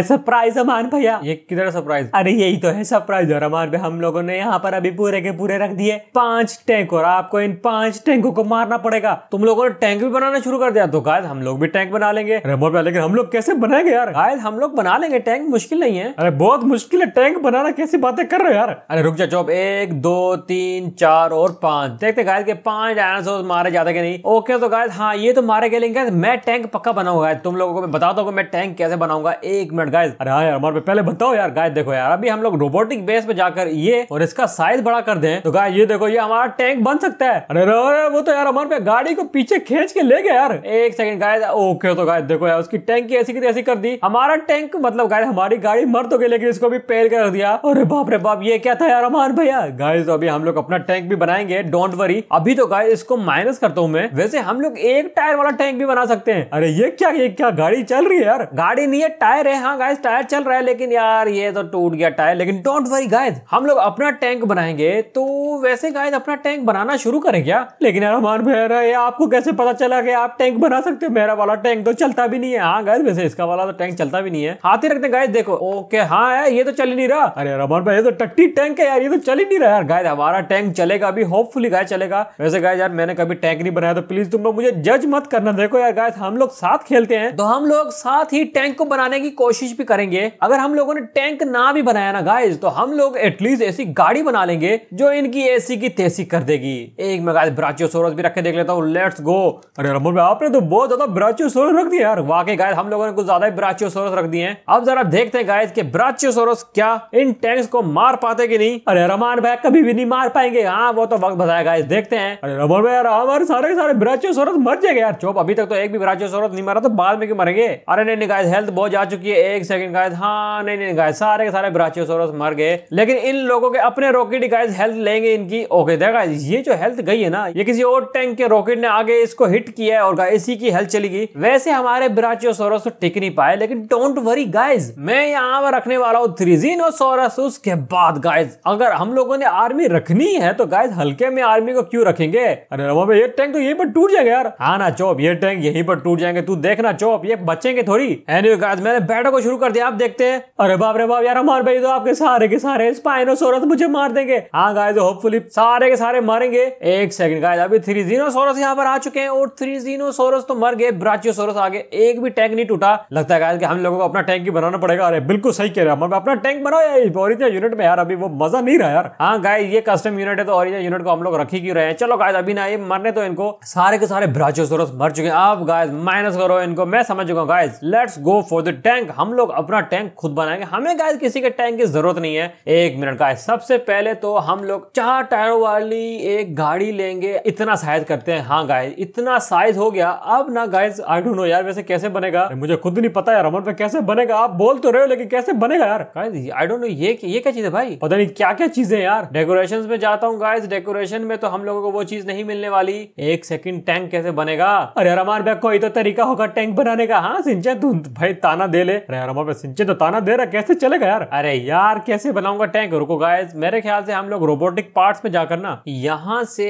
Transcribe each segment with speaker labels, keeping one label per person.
Speaker 1: surprise अमान भैया ये किधर सरप्राइज अरे यही तो है सरप्राइज और अमान भैया हम लोगों ने यहाँ पर अभी पूरे के पूरे रख दिए पांच टैंक और आपको इन पांच टैंकों को मारना पड़ेगा तुम लोगों ने टैंक भी बनाना शुरू कर दिया तो गायद हम लोग भी टैंक बना लेंगे लेकिन हम लोग कैसे बनाएंगे यार गायद हम लोग बना लेंगे टैंक मुश्किल नहीं है अरे बहुत मुश्किल है टैंक बनाना कैसी बातें कर रहे हो यार अरे रुक जा चौप एक दो तीन चार और पांच देखते गायद के पांच डायनासोर मारे जाते के नहीं ओके तो गायद हाँ ये तो मारे गए लेकिन मैं टैंक पक्का बनाऊंगा तुम लोगों को मैं बताता हूँ मैं टैंक कैसे बनाऊंगा एक मिनट मिनट गाइज अरे हाँ यार हमारे पहले बताओ यार गाय देखो यार अभी हम लोग रोबोटिक बेस पे जाकर ये और इसका साइज बड़ा कर दे तो गाय ये देखो ये हमारा टैंक बन सकता है अरे अरे वो तो यार हमारे पे गाड़ी को पीछे खींच के ले गया यार एक सेकंड गाय ओके तो गाय देखो यार उसकी टैंक की ऐसी ऐसी कर दी हमारा टैंक मतलब गाय हमारी गाड़ी मर तो गई लेकिन इसको भी पेल कर दिया अरे बाप रे बाप ये क्या था यार हमारे भैया गाय तो अभी हम लोग अपना टैंक भी बनाएंगे डोंट वरी अभी तो गाय इसको माइनस करता हूँ मैं वैसे हम लोग एक टायर वाला टैंक भी बना सकते हैं अरे ये क्या ये क्या गाड़ी चल रही है यार गाड़ी नहीं है टायर है हाँ, हाँ गाइज टायर चल रहा है लेकिन यार ये तो टूट गया टायर लेकिन डोंट वरी गाइज हम लोग अपना टैंक बनाएंगे तो वैसे गाइज अपना टैंक बनाना शुरू करें क्या लेकिन यार हमारे भैया ये आपको कैसे पता चला कि आप टैंक बना सकते हो मेरा वाला टैंक तो चलता भी नहीं है हाँ गाइज वैसे इसका वाला तो टैंक चलता भी नहीं है हाथ ही रखते गाइज देखो ओके हाँ है ये तो चल ही नहीं रहा अरे यार हमारे भाई तो टट्टी टैंक है यार ये तो चल ही नहीं रहा यार गाइज हमारा टैंक चलेगा अभी होपफुली गाय चलेगा वैसे गाय यार मैंने कभी टैंक नहीं बनाया तो प्लीज तुम लोग मुझे जज मत करना देखो यार गाय हम लोग साथ खेलते हैं तो हम लोग साथ ही टैंक को बनाने की कोशिश कोशिश भी करेंगे अगर हम लोगों ने टैंक ना भी बनाया ना गाइज तो हम लोग एटलीस्ट ऐसी गाड़ी बना लेंगे जो इनकी एसी की तेसी कर देगी एक में गाइज ब्राचियोसोरस भी रख के देख लेता हूँ लेट्स गो अरे रमन भाई आपने तो बहुत ज्यादा ब्राचियोसोरस रख दिया यार वाकई गाइज हम लोगों ने कुछ ज्यादा ही ब्राचियोसोरस रख दिए हैं अब जरा देखते हैं गाइज के ब्राचियोसोरस क्या इन टैंक को मार पाते की नहीं अरे रमान भाई कभी भी नहीं मार पाएंगे हाँ वो तो वक्त बताया गाइस देखते हैं अरे रमन भाई यार हमारे सारे सारे ब्राचियोसोरस मर जाएगा यार चोप अभी तक तो एक भी ब्राचियोसोरस नहीं मरा तो बाद में क्यों मरेंगे अरे नहीं गाइस हेल्थ बहुत जा चुकी है एक सेकंड गाइस हाँ नहीं नहीं गाइस सारे के सारे ब्राचियोसोरस मर गए लेकिन इन लोगों के अपने रॉकेट गाइस हेल्थ लेंगे इनकी ओके देखा ये जो हेल्थ गई है ना ये किसी और टैंक के रॉकेट ने आगे इसको हिट किया है और गाइस इसी की हेल्थ चली गई वैसे हमारे ब्राचियोसोरस तो टिक नहीं पाए लेकिन डोंट वरी गाइज मैं यहाँ पर रखने वाला हूँ थ्रीजीन और सोरस उसके बाद गाइज अगर हम लोगों ने आर्मी रखनी है तो गाइज हल्के में आर्मी को क्यूँ रखेंगे अरे रमा ये टैंक तो यही पर टूट जाएगा यार हाँ ना चौप ये टैंक यही पर टूट जाएंगे तू देखना चौप ये बचेंगे थोड़ी एनी guys, मैंने बैठक शुरू कर दिया आप देखते हैं अरे बाप रे बाप यार मार भाई तो आपके सारे के सारे स्पाइनोसोरस मुझे मार देंगे हाँ गाय तो होपफुली सारे के सारे मारेंगे एक सेकंड गाय अभी थ्री जीनोसोरस यहाँ पर आ चुके हैं और थ्री जीनोसोरस तो मर गए ब्राचियोसोरस आगे एक भी टैंक नहीं टूटा लगता है गाय हम लोगों को अपना टैंक ही बनाना पड़ेगा अरे बिल्कुल सही कह रहे हैं अपना टैंक बनाओ यार ओरिजिनल यूनिट में यार अभी वो मजा नहीं रहा यार हाँ गाय ये कस्टम यूनिट है तो ओरिजिनल यूनिट को हम लोग रखी क्यों रहे हैं चलो गाय अभी ना ये मरने तो इनको सारे के सारे ब्राचियोसोरस मर चुके हैं आप गाय माइनस करो इनको मैं समझ चुका हूँ guy let's go for the tank हम लोग अपना टैंक खुद बनाएंगे हमें गाइस किसी के टैंक की जरूरत नहीं है एक मिनट का सबसे पहले तो हम लोग चार टायरों वाली एक गाड़ी लेंगे इतना साइज करते हैं हाँ गाय इतना साइज हो गया अब ना गाइस आई डोंट नो यार वैसे कैसे बनेगा मुझे खुद नहीं पता यार अमन पे कैसे बनेगा आप बोल तो रहे हो लेकिन कैसे बनेगा यार गाइस आई डोंट नो ये ये क्या चीज है भाई पता नहीं क्या क्या चीजें यार डेकोरेशन में जाता हूँ गाइस डेकोरेशन में तो हम लोगों को वो चीज नहीं मिलने वाली एक सेकंड टैंक कैसे बनेगा अरे यार हमारे कोई तो तरीका होगा टैंक बनाने का हाँ सिंचा तू भाई ताना दे ले यार हमारे पास सिंचे तो ताना दे रहा कैसे चलेगा यार अरे यार कैसे बनाऊंगा टैंक रुको गाइस मेरे ख्याल से हम लोग रोबोटिक पार्ट्स में जाकर ना यहाँ से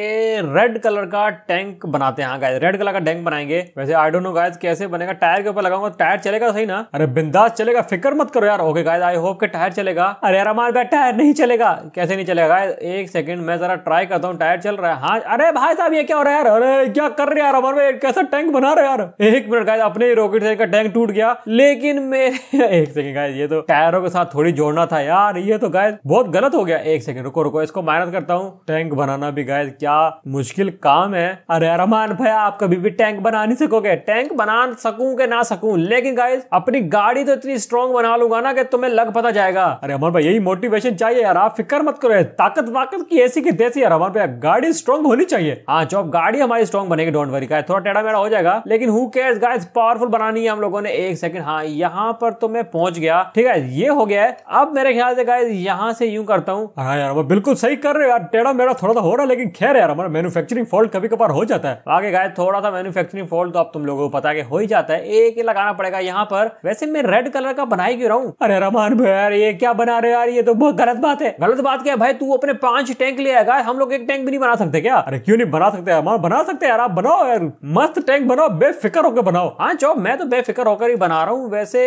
Speaker 1: रेड कलर का टैंक बनाते हैं गाइस रेड कलर का टैंक बनाएंगे वैसे आई डोंट नो गाइस कैसे बनेगा टायर के ऊपर लगाऊंगा टायर तो चलेगा तो सही ना अरे बिंदास चलेगा फिक्र मत करो यार ओके गाइस आई होप के टायर चलेगा अरे यार हमारे पास टायर नहीं चलेगा कैसे नहीं चलेगा गाइस एक सेकंड मैं जरा ट्राई करता हूँ टायर चल रहा है हाँ अरे भाई साहब ये क्या हो रहा है यार अरे क्या कर रहे यार हमारे कैसा टैंक बना रहे यार एक मिनट गाइस अपने रॉकेट से टैंक टूट गया लेकिन मैं एक सेकंड गाय ये तो टायरों के साथ थोड़ी जोड़ना था यार ये तो गाय बहुत गलत हो गया एक सेकंड रुको रुको इसको मेहनत करता हूँ टैंक बनाना भी गाइस क्या मुश्किल काम है अरे रमान भाई आप कभी भी टैंक बना नहीं सकोगे टैंक बना सकूं के ना सकूं लेकिन गाय अपनी गाड़ी तो इतनी स्ट्रॉन्ग बना लूंगा ना कि तुम्हें लग पता जाएगा अरे अमर भाई यही मोटिवेशन चाहिए यार आप फिक्र मत करो ताकत वाकत की ऐसी की देसी यार अमर भाई गाड़ी स्ट्रॉन्ग होनी चाहिए हाँ चौब गाड़ी हमारी स्ट्रॉन्ग बनेगी डोंट वरी का थोड़ा टेढ़ा मेढ़ा हो जाएगा लेकिन हु केयर्स गाइस पावरफुल बनानी है हम लोगों ने एक सेकंड हाँ यहाँ पर तो मैं पहुंच गया ठीक है ये हो गया है अब मेरे ख्याल से गाइस यहाँ से यूं करता हूँ हाँ यार वो बिल्कुल सही कर रहे हो यार टेढ़ा मेरा थोड़ा सा तो हो रहा है लेकिन खैर यार हमारा मैनुफेक्चरिंग फॉल्ट कभी कभार हो जाता है आगे गाय थोड़ा सा मैनुफेक्चरिंग फॉल्ट तो अब तुम लोगों को पता है हो ही जाता है एक ही लगाना पड़ेगा यहाँ पर वैसे मैं रेड कलर का बनाई क्यों रहा हूँ अरे रमान भाई यार ये क्या बना रहे यार ये तो बहुत गलत बात है गलत बात क्या है भाई तू अपने पांच टैंक ले आएगा हम लोग एक टैंक भी नहीं बना सकते क्या अरे क्यों नहीं बना सकते यार बना सकते यार आप बनाओ यार मस्त टैंक बनाओ बेफिक्र होकर बनाओ हाँ चो मैं तो बेफिक्र होकर ही बना रहा हूँ वैसे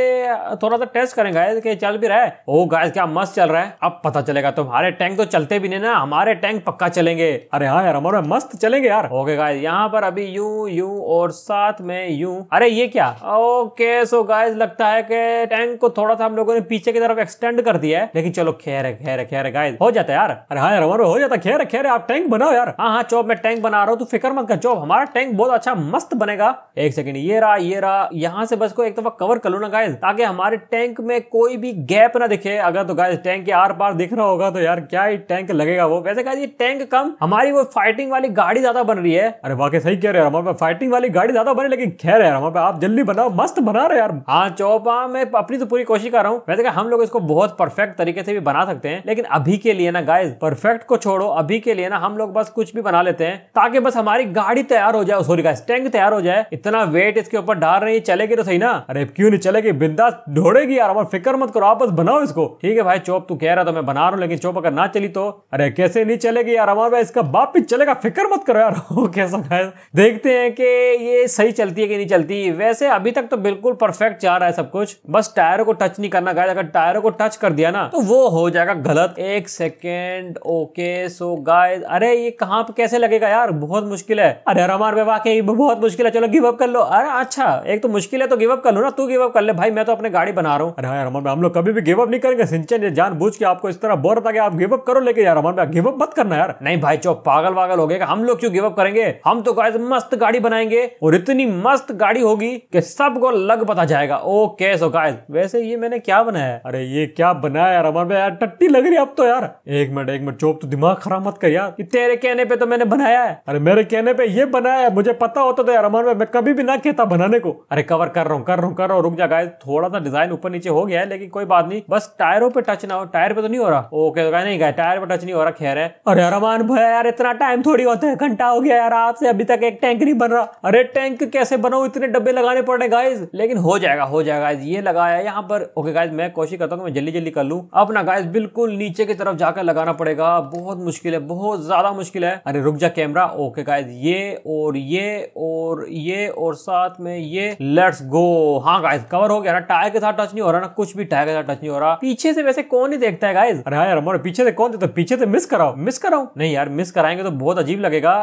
Speaker 1: थोड़ा सा टेस्ट करें गाइस कि चल भी रहा है ओ गाइस क्या मस्त चल रहा है अब पता चलेगा तुम्हारे टैंक तो चलते भी नहीं ना हमारे टैंक पक्का चलेंगे अरे हाँ यार हमारे मस्त चलेंगे यार ओके गाइस यहाँ पर अभी यू यू और साथ में यू अरे ये क्या ओके सो गाइस लगता है की टैंक को थोड़ा सा हम लोगों ने पीछे की तरफ एक्सटेंड कर दिया है लेकिन चलो खैर है खैर है खैर है गाइस हो जाता है यार अरे हाँ यार हमारा हो जाता खैर है खैर है आप टैंक बनाओ यार हाँ हाँ चौब मैं टैंक बना रहा हूँ तू फिक्र मत कर चौब हमारा टैंक बहुत अच्छा मस्त बनेगा एक सेकंड ये रहा ये रहा यहाँ से बस को एक दफा कवर कर लो ना गाइस ताकि हमारे टैंक में कोई भी गैप ना दिखे अगर तो गाय टैंक के आर पार दिख रहा होगा तो यार क्या ही टैंक लगेगा वो वैसे गाय ये टैंक कम हमारी वो फाइटिंग वाली गाड़ी ज्यादा बन रही है अरे वाकई सही कह रहे हैं हमारे फाइटिंग वाली गाड़ी ज्यादा बनी लेकिन खेल यार हमारे आप जल्दी बनाओ मस्त बना रहे यार हाँ चौपा मैं अपनी तो पूरी कोशिश कर रहा हूँ वैसे हम लोग इसको बहुत परफेक्ट तरीके से भी बना सकते हैं लेकिन अभी के लिए ना गाय परफेक्ट को छोड़ो अभी के लिए ना हम लोग बस कुछ भी बना लेते हैं ताकि बस हमारी गाड़ी तैयार हो जाए सॉरी गाय टैंक तैयार हो जाए इतना वेट इसके ऊपर डाल रही है चलेगी तो सही ना अरे क्यों नहीं चलेगी बिंदा बिंदास ढोड़ेगी यार अमर फिक्र मत करो आपस बनाओ इसको ठीक है भाई चौप तू कह रहा था मैं बना रहा हूँ लेकिन चौप अगर ना चली तो अरे कैसे नहीं चलेगी यार अमर भाई इसका बाप भी चलेगा फिक्र मत करो यार कैसा भाई देखते हैं कि ये सही चलती है कि नहीं चलती वैसे अभी तक तो बिल्कुल परफेक्ट जा रहा है सब कुछ बस टायर को टच नहीं करना गाइस अगर टायर को टच कर दिया ना तो वो हो जाएगा गलत एक सेकेंड ओके सो गाइस अरे ये कहाँ पे कैसे लगेगा यार बहुत मुश्किल है अरे यार भाई वाकई बहुत मुश्किल है चलो गिव अप कर लो अरे अच्छा एक तो मुश्किल है तो गिव अप कर लो ना तू गिव अप कर ले भाई मैं तो अपने गाड़ी बना रहा हूँ अरे हाँ हम लोग कभी भी गिवअप नहीं करेंगे सिंचन ये जान बुझ के आपको इस तरह बोर था आप गिवअप करो लेकिन यार अमन भाई गिवअप मत करना यार नहीं भाई चो पागल वागल हो गया हम लोग क्यों गिवअप करेंगे हम तो गाय मस्त गाड़ी बनाएंगे और इतनी मस्त गाड़ी होगी कि सबको लग पता जाएगा ओ कैस हो गाय वैसे ये मैंने क्या बनाया है अरे ये क्या बनाया यार अमन भाई टट्टी लग रही है अब तो यार एक मिनट एक मिनट चोप तो दिमाग खराब मत कर यार तेरे कहने पे तो मैंने बनाया है अरे मेरे कहने पे ये बनाया है मुझे पता होता तो यार अमन भाई मैं कभी भी ना कहता बनाने को अरे कवर कर रहा हूँ कर रहा हूँ कर रहा हूँ रुक जा गाय थोड़ा थोड़ा सा डिजाइन ऊपर नीचे हो गया है लेकिन कोई बात नहीं बस टायरों पे टच ना हो टायर पे तो नहीं हो रहा ओके तो नहीं गया टायर पे टच नहीं हो रहा खैर है अरे रमान भाई यार इतना टाइम थोड़ी होता है घंटा हो गया यार आपसे अभी तक एक टैंक नहीं बन रहा अरे टैंक कैसे बनाओ इतने डब्बे लगाने पड़ रहे गाइज लेकिन हो जाएगा हो जाएगा ये लगाया यहाँ पर ओके गाइज मैं कोशिश करता हूँ मैं जल्दी जल्दी कर लू अपना गाइज बिल्कुल नीचे की तरफ जाकर लगाना पड़ेगा बहुत मुश्किल है बहुत ज्यादा मुश्किल है अरे रुक जा कैमरा ओके गाइज ये और ये और ये और साथ में ये लेट्स गो हाँ गाइज कवर हो गया ना टायर के साथ टच नहीं हो रहा ना कुछ भी टायर के साथ टच नहीं हो रहा पीछे से वैसे कौन ही देखता है गाइज अरे हाँ यार हमारे पीछे से कौन देखता पीछे से मिस कराओ मिस कराओ नहीं यार मिस कराएंगे तो बहुत अजीब लगेगा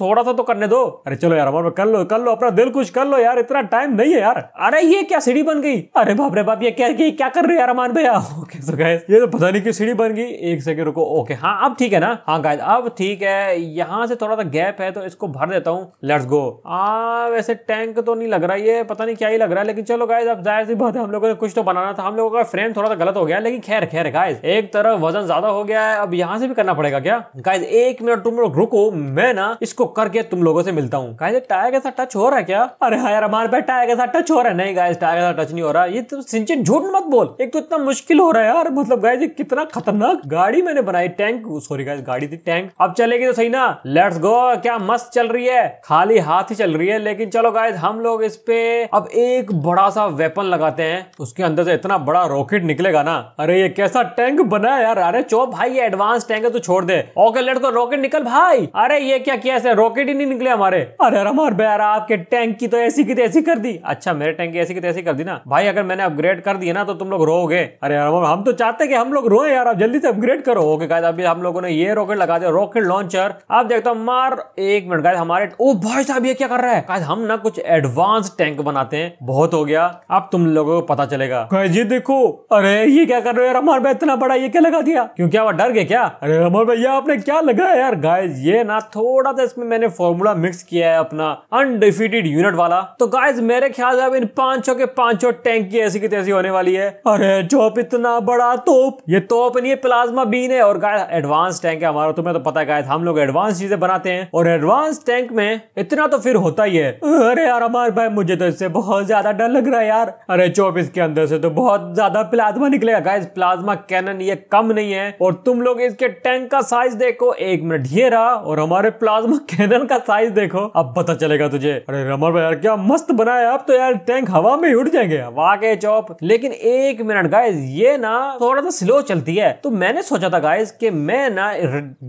Speaker 1: थोड़ा सा तो करने दो अरे चलो यार हमारे कर लो कर लो अपना दिल कुछ कर लो यार इतना टाइम नहीं है यार अरे ये क्या सीढ़ी बन गई अरे बाप रे बाप ये क्या ये क्या कर रहे हो यार अमान भैया ओके सो गाइस ये तो पता नहीं क्यों सीढ़ी बन गई एक सेकंड रुको ओके हाँ अब ठीक है ना हाँ गाइस अब ठीक है यहाँ से थोड़ा सा गैप है तो इसको भर देता हूँ लेट्स गो आ, वैसे टैंक तो नहीं लग रहा ये पता नहीं क्या ही लग रहा है लेकिन चलो गाइस अब जाहिर सी भर होते हम लोगों ने कुछ तो बनाना था हम लोगों का फ्रेम थोड़ा सा गलत हो गया लेकिन खैर खैर गाइज एक तरफ वजन ज्यादा हो गया है अब यहाँ से भी करना पड़ेगा क्या गाइज एक मिनट तुम लोग रुको मैं ना इसको करके तुम लोगों से मिलता हूँ गाइज टायर के साथ टच हो रहा है क्या अरे हाँ यार हमारे पास टायर के साथ टच हो रहा है नहीं गाइज टायर के साथ टच नहीं हो रहा ये तो सिंचन झूठ मत बोल एक तो इतना मुश्किल हो रहा है यार मतलब गाइज कितना खतरनाक गाड़ी मैंने बनाई टैंक सॉरी गाइज गाड़ी थी टैंक अब चलेगी तो सही ना लेट्स गो क्या मस्त चल रही है खाली हाथ ही चल रही है लेकिन चलो गाइज हम लोग इस पे अब एक बड़ा सा वेपन लगाते जाते हैं उसके अंदर से इतना बड़ा रॉकेट निकलेगा ना अरे ये कैसा टैंक बना है यार अरे चो भाई ये एडवांस टैंक है तो छोड़ दे ओके लेट को रॉकेट निकल भाई अरे ये क्या किया ऐसे रॉकेट ही नहीं निकले हमारे अरे रमार भाई यार आपके टैंक की तो ऐसी की तैसी कर दी अच्छा मेरे टैंक की ऐसी की तैसी कर दी ना भाई अगर मैंने अपग्रेड कर दिया ना तो तुम लोग रोगे अरे यार हम तो चाहते कि हम लोग रोए यार आप जल्दी से अपग्रेड करो ओके गाइस अभी हम लोगों ने ये रॉकेट लगा दिया रॉकेट लॉन्चर अब देखता हूँ मार एक मिनट गाइस हमारे ओ भाई साहब ये क्या कर रहा है गाइस हम ना कुछ एडवांस टैंक बनाते हैं बहुत हो गया अब तुम लोग लोगों को पता चलेगा जी देखो अरे ये क्या कर रहे हो यार अमर भाई इतना बड़ा ये क्या लगा दिया क्यों क्या डर गए क्या अरे हमारे भैया आपने क्या लगाया यार गाइज ये ना थोड़ा सा इसमें मैंने फॉर्मूला मिक्स किया है अपना अनडिफिटेड यूनिट वाला तो गाइज मेरे ख्याल से अब इन पांचों के पांचों टैंक की ऐसी की तैसी होने वाली है अरे चौप इतना बड़ा तोप ये तोप नहीं है प्लाज्मा बीन है और गाय एडवांस टैंक है हमारा तुम्हें तो पता है गाय हम लोग एडवांस चीजें बनाते हैं और एडवांस टैंक में इतना तो फिर होता ही है अरे यार हमारे भाई मुझे तो इससे बहुत ज्यादा डर लग रहा है यार अरे चौबीस के अंदर से तो बहुत ज्यादा प्लाज्मा निकलेगा गाइज प्लाज्मा कैनन ये कम नहीं है और तुम लोग इसके टैंक का साइज देखो एक मिनट ये रहा और हमारे प्लाज्मा कैनन का साइज देखो अब पता चलेगा तुझे अरे रमन यार क्या मस्त बनाया अब तो यार टैंक हवा में उड़ जाएंगे के चौप लेकिन एक मिनट गाइज ये ना थोड़ा सा स्लो चलती है तो मैंने सोचा था गाइज कि मैं ना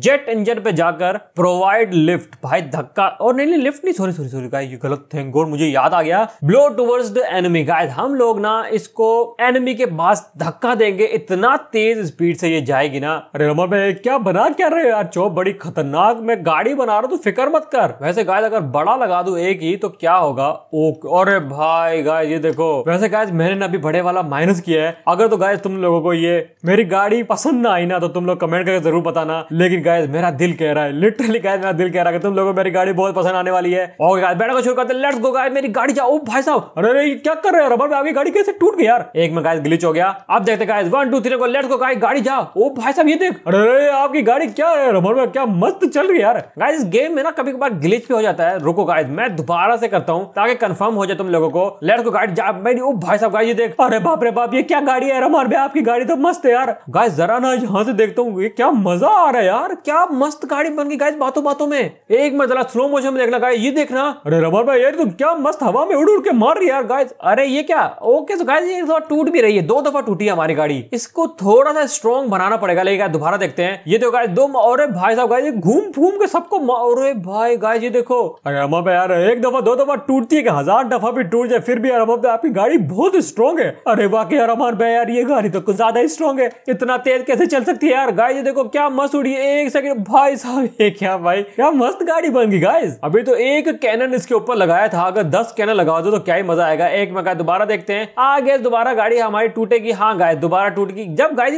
Speaker 1: जेट इंजन पे जाकर प्रोवाइड लिफ्ट भाई धक्का और नहीं लिफ्ट नहीं सॉरी सॉरी सॉरी गाइस ये गलत थिंग और मुझे याद आ गया blow towards the enemy guys हम लोग ना इसको एनिमी के पास धक्का देंगे इतना तेज स्पीड से ये जाएगी ना अरे रमा मैं क्या बना क्या रहे यार चो बड़ी खतरनाक मैं गाड़ी बना रहा हूँ तो फिक्र मत कर वैसे गाय अगर बड़ा लगा दू एक ही तो क्या होगा ओके अरे भाई गाय ये देखो वैसे गाय मैंने ना अभी बड़े वाला माइनस किया है अगर तो गाय तुम लोगों को ये मेरी गाड़ी पसंद ना आई ना तो तुम लोग कमेंट करके जरूर बताना लेकिन गाय मेरा दिल कह रहा है लिटरली गाय मेरा दिल कह रहा है तुम लोगों को मेरी गाड़ी बहुत पसंद आने वाली है और गाय बैठा को शुरू करते लेट्स गो गाय मेरी गाड़ी जाओ भाई साहब अरे क्या कर रहे हो रबर में आगे गाड़ी तरीके से टूट गया यार एक में गाइस ग्लिच हो गया अब देखते गाइस 1 2 3 को लेट्स गो गाइस गाड़ी जा ओ भाई साहब ये देख अरे आपकी गाड़ी क्या है रबर में क्या मस्त चल रही है यार गाइस गेम में ना कभी कभार ग्लिच भी हो जाता है रुको गाइस मैं दोबारा से करता हूँ ताकि कंफर्म हो जाए तुम लोगों को लेट्स गो गाइस जा मेरी ओ भाई साहब गाइस ये देख अरे बाप रे बाप ये क्या गाड़ी है रमन में आपकी गाड़ी तो मस्त है यार गाइस जरा ना यहाँ से देखता हूँ ये क्या मजा आ रहा है यार क्या मस्त गाड़ी बन गई गाइस बातों बातों में एक मैं जरा स्लो मोशन में देखना गाइस ये देखना अरे रबर भाई यार तुम तो क्या मस्त हवा में उड़ उड़ के मार रही है यार गाइस अरे ये क्या ओ ओके तो गाइस ये थोड़ा टूट भी रही है दो दफा टूटी है हमारी गाड़ी इसको थोड़ा सा स्ट्रॉन्ग बनाना पड़ेगा लेकिन दोबारा देखते हैं ये तो गाइस दो और भाई साहब गाइस घूम फूम के सबको और भाई गाइस ये देखो अरे पे यार एक दफा दो दफा टूटती है हजार दफा भी टूट जाए फिर भी अरमा आपकी गाड़ी बहुत स्ट्रॉन्ग है अरे वाकई अरमान भाई यार ये गाड़ी तो कुछ ज्यादा ही स्ट्रॉन्ग है इतना तेज कैसे चल सकती है यार गाइस जी देखो क्या मस्त उड़ी है एक सेकंड भाई साहब ये क्या भाई क्या मस्त गाड़ी बन गई गाइस अभी तो एक कैनन इसके ऊपर लगाया था अगर दस कैनन लगा दो तो क्या ही मजा आएगा एक मैं दोबारा देखते हैं आ गए दोबारा गाड़ी हमारी टूटेगी हाँ गाय दोबारा टूटगी जब गाय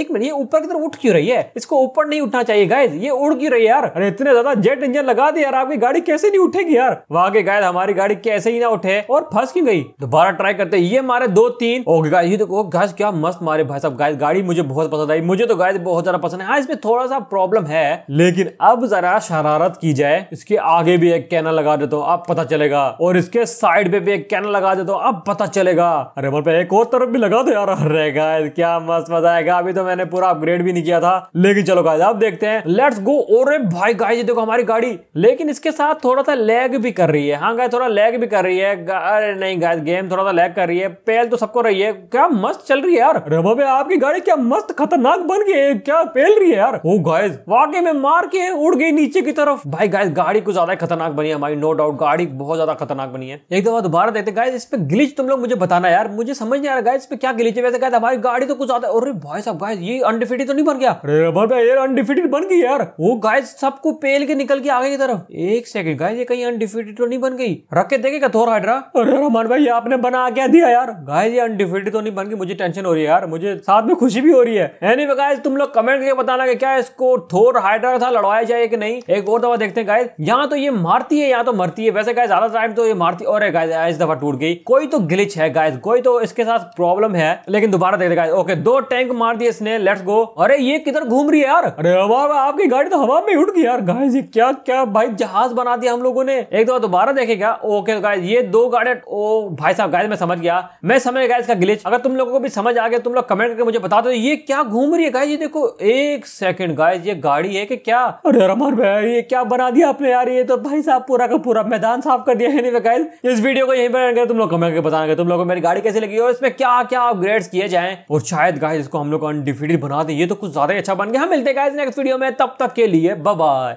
Speaker 1: एक मिनट ये ऊपर की तरफ उठ क्यों रही है इसको ऊपर नहीं उठना चाहिए गाय ये उड़ क्यों रही है यार अरे इतने ज्यादा जेट इंजन लगा दिया यार आपकी गाड़ी कैसे नहीं उठेगी यार वहाँ के गाय हमारी गाड़ी कैसे ही ना उठे और फंस क्यों गई दोबारा ट्राई करते ये मारे दो तीन ओके गाय ये देखो घास क्या मस्त मारे भाई साहब गाय गाड़ी मुझे बहुत पसंद आई मुझे तो गाय बहुत ज्यादा पसंद है हाँ इसमें थोड़ा सा प्रॉब्लम है लेकिन अब जरा शरारत की जाए इसके आगे भी एक कैनल लगा देता हूँ अब पता चलेगा और इसके साइड पे भी एक कैनल लगा देता हूँ अब पता चलेगा अरे बोल पे एक और तरफ भी लगा दो यार अरे गाइस क्या मस्त मजा आएगा अभी तो मैंने पूरा अपग्रेड भी नहीं किया था लेकिन चलो गाइस अब देखते हैं लेट्स गो और भाई गाइस ये देखो हमारी गाड़ी लेकिन इसके साथ थोड़ा सा लैग भी कर रही है हाँ गाय थोड़ा लैग भी कर रही है अरे नहीं गाय गेम थोड़ा सा लैग कर रही है पेल तो सबको रही है क्या मस्त चल रही है यार रबा भाई आपकी गाड़ी क्या मस्त खतरनाक बन गई है क्या पेल रही है यार ओ गाइस वाकई में मार के उड़ गई नीचे की तरफ भाई गाइस गाड़ी कुछ ज्यादा खतरनाक बनी है हमारी नो डाउट गाड़ी बहुत ज्यादा खतरनाक बनी है एक दफा दोबारा देखते गाइस इस पे ग्लिच तुम लोग मुझे बता गाना यार मुझे समझ नहीं आ रहा गाइस पे क्या गिली थी वैसे गाइस हमारी गाड़ी तो कुछ ज्यादा अरे भाई साहब गाइस ये अनडिफिटेड तो नहीं बन गया अरे भाई भाई यार अनडिफिटेड बन गई यार वो गाइस सबको पेल के निकल के आगे की तरफ एक सेकंड गाइस ये कहीं अनडिफिटेड तो नहीं बन गई रख के देखेगा थोर हाइड्रा अरे रमन भाई ये आपने बना क्या दिया यार गाइस ये अनडिफिटेड तो नहीं बन गई मुझे टेंशन हो रही है यार मुझे साथ में खुशी भी हो रही है एनीवे गाइस तुम लोग कमेंट करके बताना कि क्या इसको थोर हाइड्रा था लड़वाया जाए कि नहीं एक और दफा देखते हैं गाइस यहाँ तो ये मारती है यहाँ तो मरती है वैसे गाइस ज्यादा टाइम तो ये मारती और गाइस इस दफा टूट गई कोई तो ग्लिच है गाइस गाइस कोई तो इसके साथ प्रॉब्लम है लेकिन दोबारा देख गाइस ओके दो टैंक मार दिए इसने लेट्स गो अरे ये किधर घूम रही है यार अरे हवा आपकी गाड़ी तो हवा में उड़ गई यार गाइस ये क्या क्या भाई जहाज बना दिया हम लोगों ने एक दो दोबारा देखेगा ओके गाइस ये दो गाड़ी ओ भाई साहब गाइस मैं समझ गया मैं समझ गया इसका ग्लिच अगर तुम लोगों को भी समझ आ गया तुम लोग कमेंट करके मुझे बता दो ये क्या घूम रही है गाइस ये देखो एक सेकंड गाइस ये गाड़ी है कि क्या अरे रमन भाई ये क्या बना दिया आपने यार ये तो भाई साहब पूरा का पूरा मैदान साफ कर दिया है नहीं गाइस इस वीडियो को यहीं पर तुम लोग कमेंट करके बताना तुम लोग मेरी हमें गाड़ी कैसी लगी और इसमें क्या क्या अपग्रेड किए जाए और शायद गाइज इसको हम लोग अनडिफिटेड बना दें ये तो कुछ ज्यादा अच्छा बन गया हम मिलते गाइज नेक्स्ट वीडियो में तब तक के लिए बाय